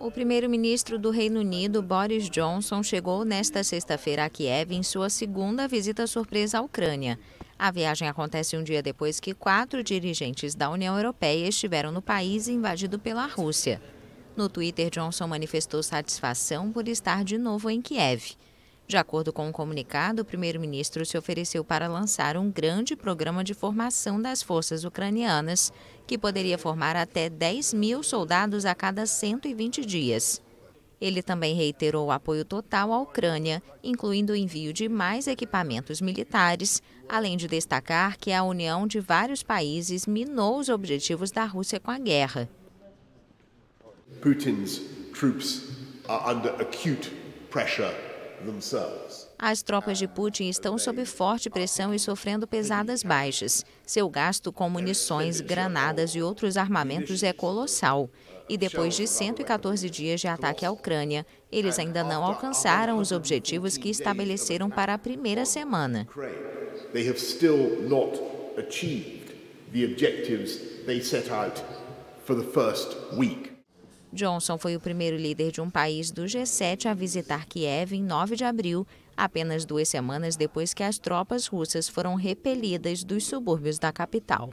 O primeiro-ministro do Reino Unido, Boris Johnson, chegou nesta sexta-feira a Kiev em sua segunda visita surpresa à Ucrânia. A viagem acontece um dia depois que quatro dirigentes da União Europeia estiveram no país invadido pela Rússia. No Twitter, Johnson manifestou satisfação por estar de novo em Kiev. De acordo com o um comunicado, o primeiro-ministro se ofereceu para lançar um grande programa de formação das forças ucranianas, que poderia formar até 10 mil soldados a cada 120 dias. Ele também reiterou o apoio total à Ucrânia, incluindo o envio de mais equipamentos militares, além de destacar que a união de vários países minou os objetivos da Rússia com a guerra. Putin's troops are under acute pressure as tropas de Putin estão sob forte pressão e sofrendo pesadas baixas. Seu gasto com munições, granadas e outros armamentos é colossal. E depois de 114 dias de ataque à Ucrânia, eles ainda não alcançaram os objetivos que estabeleceram para a primeira semana. for the first week. Johnson foi o primeiro líder de um país do G7 a visitar Kiev em 9 de abril, apenas duas semanas depois que as tropas russas foram repelidas dos subúrbios da capital.